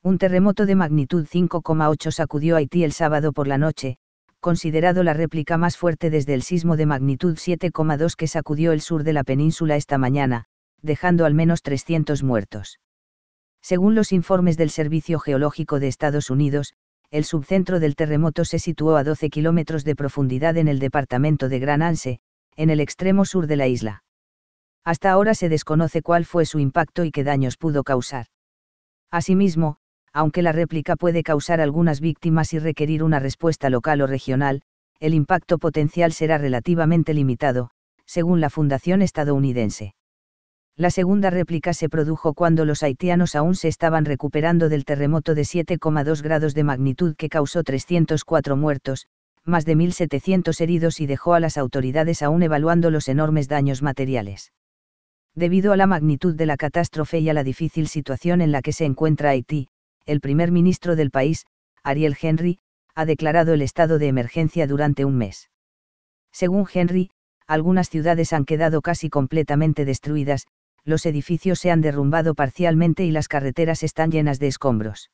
Un terremoto de magnitud 5,8 sacudió Haití el sábado por la noche, considerado la réplica más fuerte desde el sismo de magnitud 7,2 que sacudió el sur de la península esta mañana, dejando al menos 300 muertos. Según los informes del Servicio Geológico de Estados Unidos, el subcentro del terremoto se situó a 12 kilómetros de profundidad en el departamento de Gran Anse, en el extremo sur de la isla. Hasta ahora se desconoce cuál fue su impacto y qué daños pudo causar. Asimismo, aunque la réplica puede causar algunas víctimas y requerir una respuesta local o regional, el impacto potencial será relativamente limitado, según la Fundación estadounidense. La segunda réplica se produjo cuando los haitianos aún se estaban recuperando del terremoto de 7,2 grados de magnitud que causó 304 muertos, más de 1.700 heridos y dejó a las autoridades aún evaluando los enormes daños materiales. Debido a la magnitud de la catástrofe y a la difícil situación en la que se encuentra Haití, el primer ministro del país, Ariel Henry, ha declarado el estado de emergencia durante un mes. Según Henry, algunas ciudades han quedado casi completamente destruidas, los edificios se han derrumbado parcialmente y las carreteras están llenas de escombros.